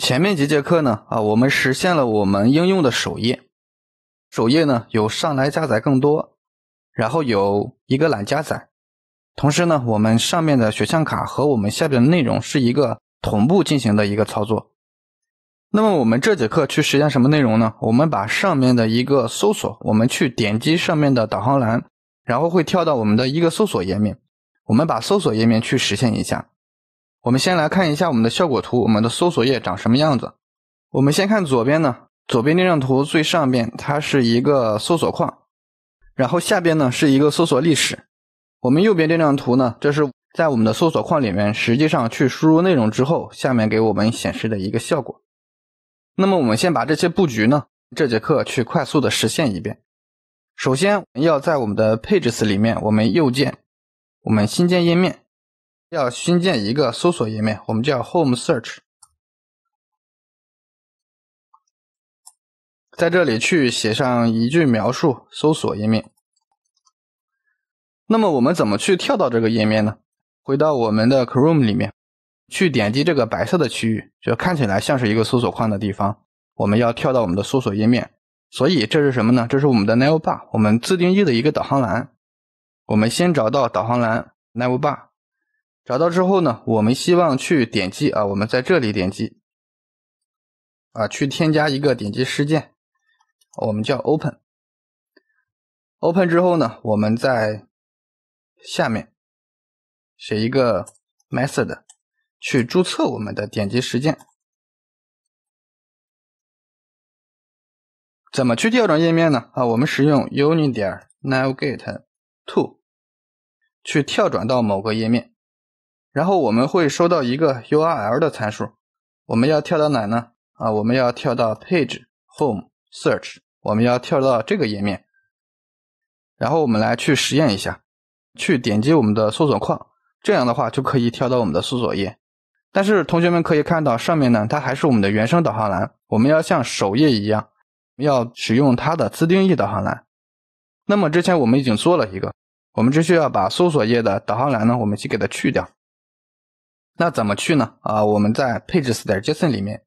前面几节课呢，啊，我们实现了我们应用的首页，首页呢有上来加载更多，然后有一个懒加载，同时呢，我们上面的选项卡和我们下边的内容是一个同步进行的一个操作。那么我们这节课去实现什么内容呢？我们把上面的一个搜索，我们去点击上面的导航栏，然后会跳到我们的一个搜索页面，我们把搜索页面去实现一下。我们先来看一下我们的效果图，我们的搜索页长什么样子。我们先看左边呢，左边这张图最上边它是一个搜索框，然后下边呢是一个搜索历史。我们右边这张图呢，这是在我们的搜索框里面实际上去输入内容之后，下面给我们显示的一个效果。那么我们先把这些布局呢，这节课去快速的实现一遍。首先要在我们的 pages 里面，我们右键，我们新建页面。要新建一个搜索页面，我们叫 Home Search。在这里去写上一句描述搜索页面。那么我们怎么去跳到这个页面呢？回到我们的 Chrome 里面，去点击这个白色的区域，就看起来像是一个搜索框的地方。我们要跳到我们的搜索页面，所以这是什么呢？这是我们的 New Bar，我们自定义的一个导航栏。我们先找到导航栏 New Bar。找到之后呢，我们希望去点击啊，我们在这里点击啊，去添加一个点击事件，我们叫 open。open 之后呢，我们在下面写一个 method，去注册我们的点击事件。怎么去调转页面呢？啊，我们使用 uni 点 navigate to 去跳转到某个页面。然后我们会收到一个 URL 的参数，我们要跳到哪呢？啊，我们要跳到 Page home、search，我们要跳到这个页面。然后我们来去实验一下，去点击我们的搜索框，这样的话就可以跳到我们的搜索页。但是同学们可以看到上面呢，它还是我们的原生导航栏。我们要像首页一样，要使用它的自定义导航栏。那么之前我们已经做了一个，我们只需要把搜索页的导航栏呢，我们去给它去掉。那怎么去呢？啊，我们在配置 style.json 里面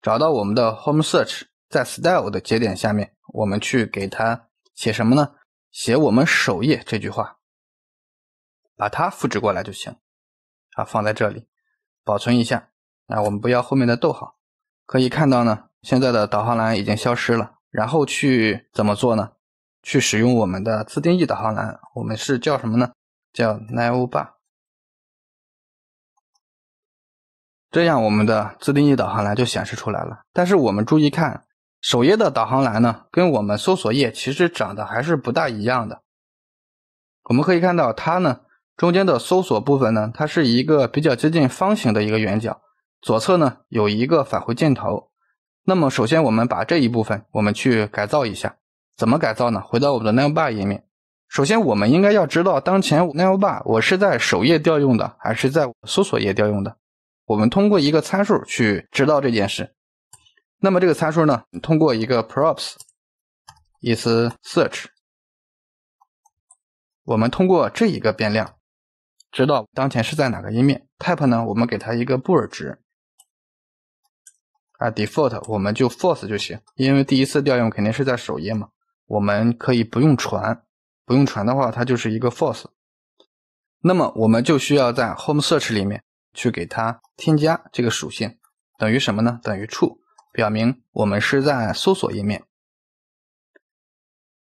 找到我们的 home search，在 style 的节点下面，我们去给它写什么呢？写我们首页这句话，把它复制过来就行，啊，放在这里，保存一下。啊，我们不要后面的逗号。可以看到呢，现在的导航栏已经消失了。然后去怎么做呢？去使用我们的自定义导航栏，我们是叫什么呢？叫 nav bar。这样，我们的自定义导航栏就显示出来了。但是我们注意看，首页的导航栏呢，跟我们搜索页其实长得还是不大一样的。我们可以看到，它呢中间的搜索部分呢，它是一个比较接近方形的一个圆角，左侧呢有一个返回箭头。那么，首先我们把这一部分我们去改造一下，怎么改造呢？回到我们的 Navbar 页面，首先我们应该要知道，当前 Navbar 我是在首页调用的，还是在搜索页调用的？我们通过一个参数去知道这件事，那么这个参数呢，通过一个 props is search，我们通过这一个变量知道当前是在哪个页面。type 呢，我们给它一个布尔值啊，default 我们就 force 就行，因为第一次调用肯定是在首页嘛，我们可以不用传，不用传的话它就是一个 force，那么我们就需要在 home search 里面。去给它添加这个属性，等于什么呢？等于 true，表明我们是在搜索页面。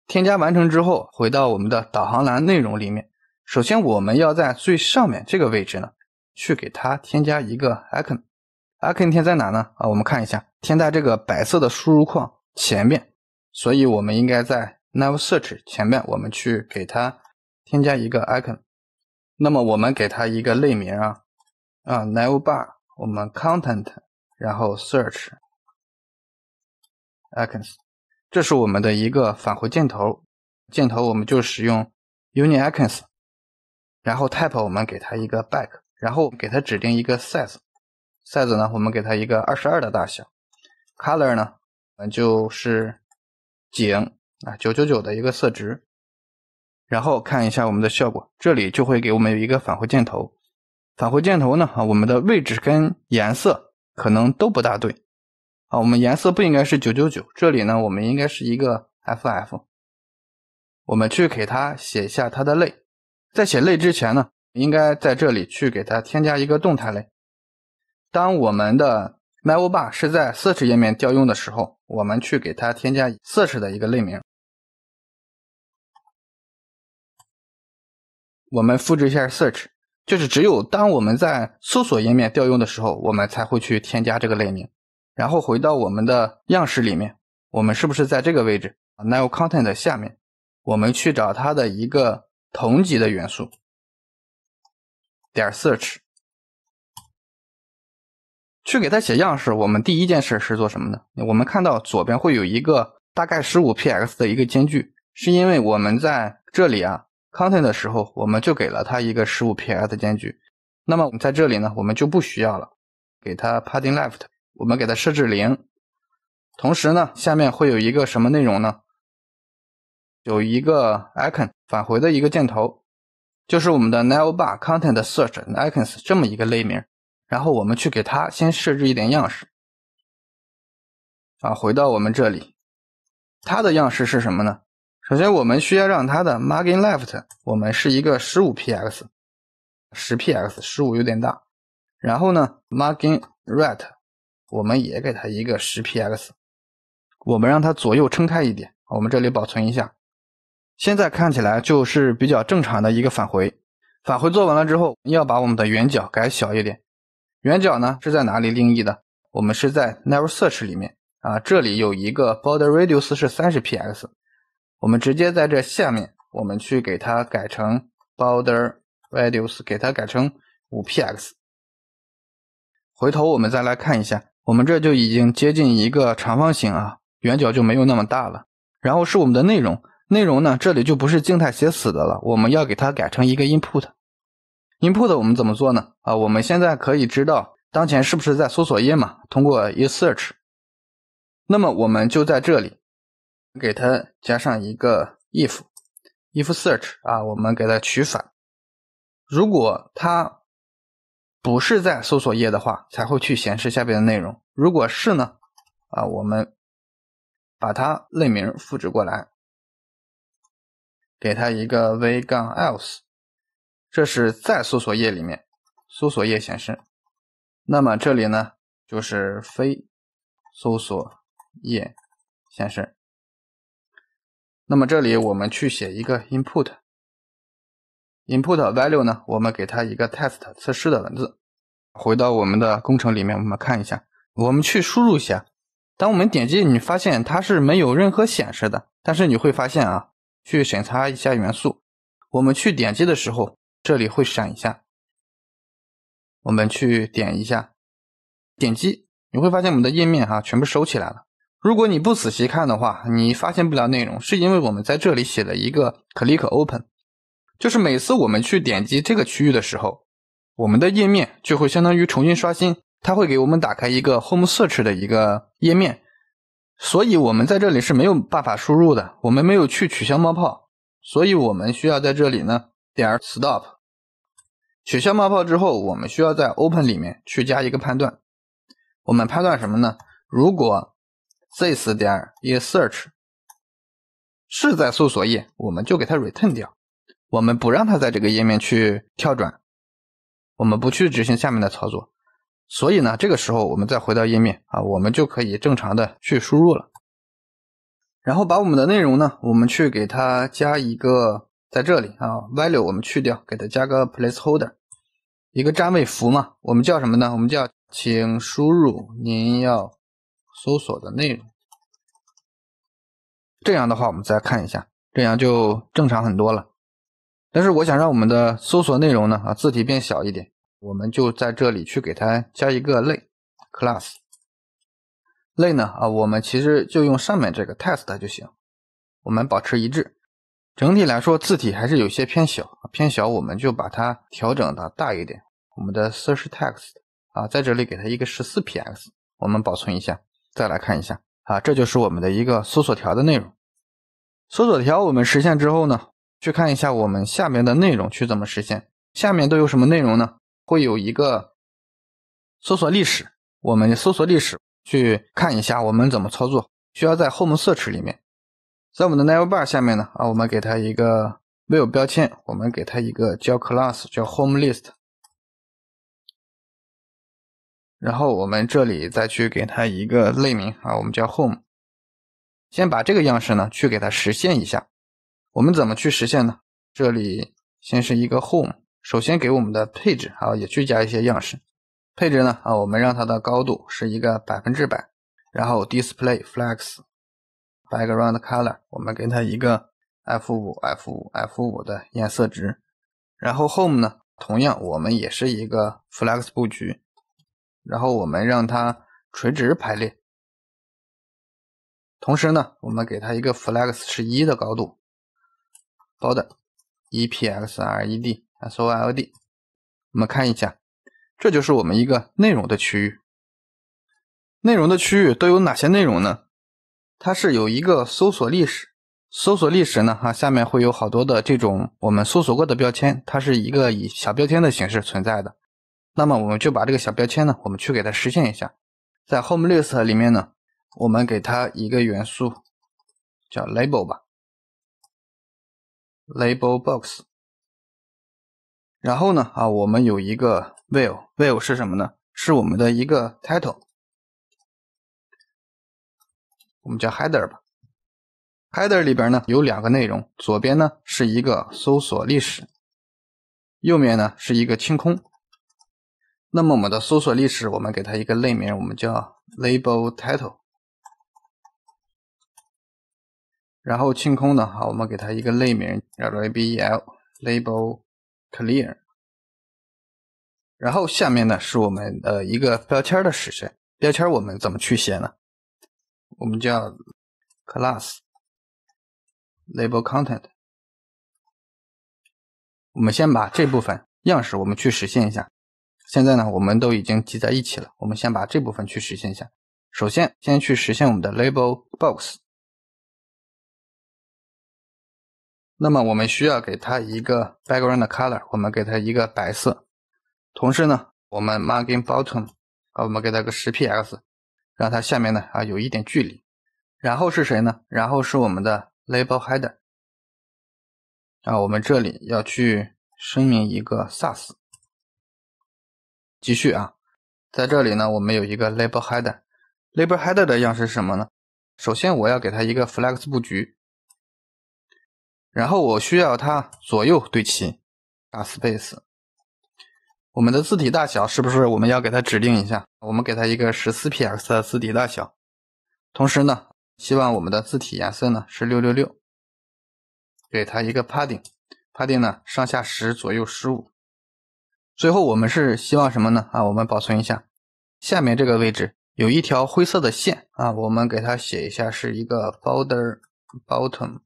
添加完成之后，回到我们的导航栏内容里面，首先我们要在最上面这个位置呢，去给它添加一个 icon。icon 添在哪呢？啊，我们看一下，添加这个白色的输入框前面。所以我们应该在 nav search 前面，我们去给它添加一个 icon。那么我们给它一个类名啊。啊，nav bar 我们 content，然后 search，icons，这是我们的一个返回箭头，箭头我们就使用 uniicons，然后 type 我们给它一个 back，然后给它指定一个 size，size 呢我们给它一个二十二的大小，color 呢，嗯就是井啊九九九的一个色值，然后看一下我们的效果，这里就会给我们一个返回箭头。返回箭头呢？啊，我们的位置跟颜色可能都不大对，啊，我们颜色不应该是九九九，这里呢，我们应该是一个 FF。我们去给它写一下它的类，在写类之前呢，应该在这里去给它添加一个动态类。当我们的 m a l b a r 是在 search 页面调用的时候，我们去给它添加 search 的一个类名。我们复制一下 search，就是只有当我们在搜索页面调用的时候，我们才会去添加这个类名。然后回到我们的样式里面，我们是不是在这个位置啊？new content 下面，我们去找它的一个同级的元素。点 search，去给它写样式。我们第一件事是做什么呢？我们看到左边会有一个大概十五 px 的一个间距，是因为我们在这里啊。content 的时候，我们就给了它一个十五 p s 的间距。那么我们在这里呢，我们就不需要了，给它 padding left，我们给它设置零。同时呢，下面会有一个什么内容呢？有一个 icon 返回的一个箭头，就是我们的 nav bar content search icons 这么一个类名。然后我们去给它先设置一点样式。啊，回到我们这里，它的样式是什么呢？首先，我们需要让它的 margin left 我们是一个十五 px，十 px，十五有点大。然后呢，margin right 我们也给它一个十 px，我们让它左右撑开一点。我们这里保存一下，现在看起来就是比较正常的一个返回。返回做完了之后，要把我们的圆角改小一点。圆角呢是在哪里定义的？我们是在 nav search 里面啊，这里有一个 border radius 是三十 px。我们直接在这下面，我们去给它改成 border values，给它改成五 px。回头我们再来看一下，我们这就已经接近一个长方形啊，圆角就没有那么大了。然后是我们的内容，内容呢这里就不是静态写死的了，我们要给它改成一个 input。input 我们怎么做呢？啊，我们现在可以知道当前是不是在搜索页嘛？通过 u e search。那么我们就在这里。给它加上一个 if if search 啊，我们给它取反。如果它不是在搜索页的话，才会去显示下边的内容。如果是呢，啊，我们把它类名复制过来，给它一个 v-else 杠。这是在搜索页里面，搜索页显示。那么这里呢，就是非搜索页显示。那么这里我们去写一个 input，input value 呢？我们给它一个 test 测试的文字。回到我们的工程里面，我们看一下，我们去输入一下。当我们点击，你发现它是没有任何显示的。但是你会发现啊，去审查一下元素，我们去点击的时候，这里会闪一下。我们去点一下，点击，你会发现我们的页面哈全部收起来了。如果你不仔细看的话，你发现不了内容，是因为我们在这里写了一个 click open，就是每次我们去点击这个区域的时候，我们的页面就会相当于重新刷新，它会给我们打开一个 home search 的一个页面，所以我们在这里是没有办法输入的。我们没有去取消冒泡，所以我们需要在这里呢点 stop 取消冒泡之后，我们需要在 open 里面去加一个判断，我们判断什么呢？如果 i s 点儿，一 search 是在搜索页，我们就给它 return 掉，我们不让它在这个页面去跳转，我们不去执行下面的操作，所以呢，这个时候我们再回到页面啊，我们就可以正常的去输入了。然后把我们的内容呢，我们去给它加一个，在这里啊，value 我们去掉，给它加个 placeholder，一个占位符嘛。我们叫什么呢？我们叫请输入您要。搜索的内容，这样的话，我们再看一下，这样就正常很多了。但是我想让我们的搜索内容呢，啊，字体变小一点，我们就在这里去给它加一个类，class 类呢，啊，我们其实就用上面这个 test 就行，我们保持一致。整体来说，字体还是有些偏小，偏小我们就把它调整的大一点。我们的 search text 啊，在这里给它一个十四 px，我们保存一下。再来看一下啊，这就是我们的一个搜索条的内容。搜索条我们实现之后呢，去看一下我们下面的内容去怎么实现。下面都有什么内容呢？会有一个搜索历史。我们搜索历史去看一下我们怎么操作。需要在 Home Search 里面，在我们的 NavBar 下面呢啊，我们给它一个 View 标签，我们给它一个叫 class 叫 HomeList。然后我们这里再去给它一个类名啊，我们叫 home。先把这个样式呢去给它实现一下。我们怎么去实现呢？这里先是一个 home，首先给我们的配置啊也去加一些样式。配置呢啊，我们让它的高度是一个百分之百，然后 display flex，background color 我们给它一个 f5 f5 f5 的颜色值。然后 home 呢，同样我们也是一个 flex 布局。然后我们让它垂直排列，同时呢，我们给它一个 flex 是一的高度 b o r d e p x r e d s o l d，我们看一下，这就是我们一个内容的区域。内容的区域都有哪些内容呢？它是有一个搜索历史，搜索历史呢，哈，下面会有好多的这种我们搜索过的标签，它是一个以小标签的形式存在的。那么我们就把这个小标签呢，我们去给它实现一下。在 HomeList 里面呢，我们给它一个元素叫 Label 吧，LabelBox。然后呢，啊，我们有一个 View，View 是什么呢？是我们的一个 Title，我们叫 Header 吧。Header 里边呢有两个内容，左边呢是一个搜索历史，右面呢是一个清空。那么我们的搜索历史，我们给它一个类名，我们叫 label title。然后清空呢，话，我们给它一个类名叫 label label clear。然后下面呢是我们的一个标签的实现，标签我们怎么去写呢？我们叫 class label content。我们先把这部分样式我们去实现一下。现在呢，我们都已经集在一起了。我们先把这部分去实现一下。首先，先去实现我们的 label box。那么，我们需要给它一个 background color，我们给它一个白色。同时呢，我们 margin bottom，啊，我们给它个十 px，让它下面呢啊有一点距离。然后是谁呢？然后是我们的 label header。啊，我们这里要去声明一个 s a a s 继续啊，在这里呢，我们有一个 label header，label header 的样式是什么呢？首先我要给它一个 flex 布局，然后我需要它左右对齐，打 space。我们的字体大小是不是我们要给它指定一下？我们给它一个十四 px 的字体大小，同时呢，希望我们的字体颜色呢是六六六，给它一个 padding，padding 呢上下十，左右十五。最后，我们是希望什么呢？啊，我们保存一下。下面这个位置有一条灰色的线啊，我们给它写一下是一个 border bottom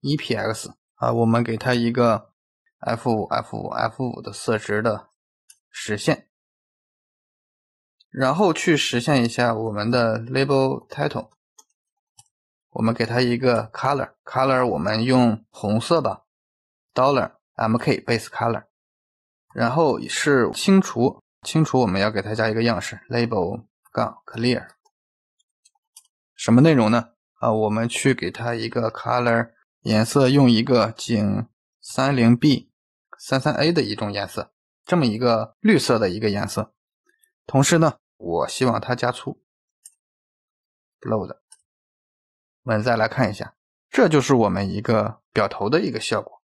e p x 啊，我们给它一个 f5 f5 f5 的色值的实现，然后去实现一下我们的 label title，我们给它一个 color color，我们用红色吧，dollar mk base color。然后是清除，清除我们要给它加一个样式，label 杠 clear，什么内容呢？啊，我们去给它一个 color 颜色，用一个 #30b33a 的一种颜色，这么一个绿色的一个颜色。同时呢，我希望它加粗 l o a d 我们再来看一下，这就是我们一个表头的一个效果，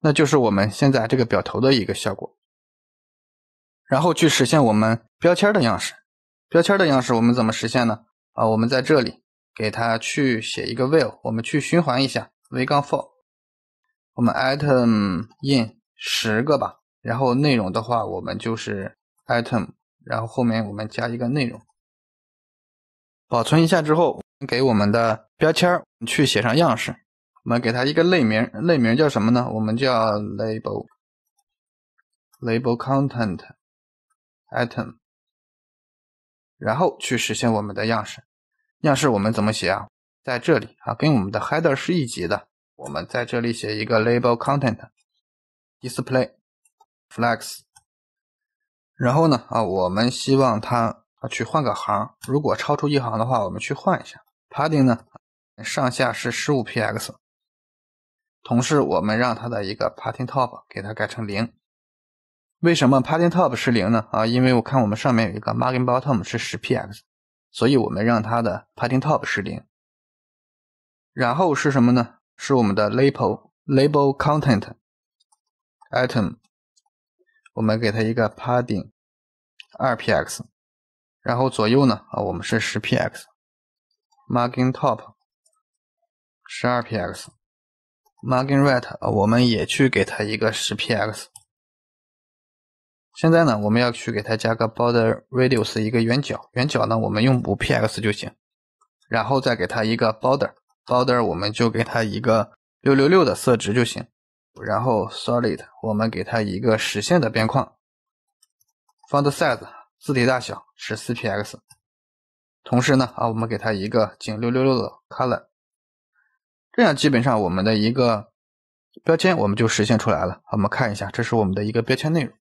那就是我们现在这个表头的一个效果。然后去实现我们标签的样式，标签的样式我们怎么实现呢？啊，我们在这里给它去写一个 view，我们去循环一下 v 杠 for，我们 item in 十个吧，然后内容的话我们就是 item，然后后面我们加一个内容，保存一下之后给我们的标签去写上样式，我们给它一个类名，类名叫什么呢？我们叫 label，label content。item，然后去实现我们的样式，样式我们怎么写啊？在这里啊，跟我们的 header 是一级的，我们在这里写一个 label content display flex，然后呢啊，我们希望它啊去换个行，如果超出一行的话，我们去换一下 padding 呢，上下是十五 px，同时我们让它的一个 padding top 给它改成零。为什么 padding top 是零呢？啊，因为我看我们上面有一个 margin bottom 是十 px，所以我们让它的 padding top 是零。然后是什么呢？是我们的 label label content item，我们给它一个 padding 二 px，然后左右呢？啊，我们是十 px，margin top 十二 px，margin right 啊，我们也去给它一个十 px。现在呢，我们要去给它加个 border radius，一个圆角。圆角呢，我们用五 px 就行。然后再给它一个 border，border 我们就给它一个六六六的色值就行。然后 solid，我们给它一个实线的边框。font size 字体大小是四 px。同时呢，啊，我们给它一个仅六六六的 color。这样基本上我们的一个标签我们就实现出来了。我们看一下，这是我们的一个标签内容。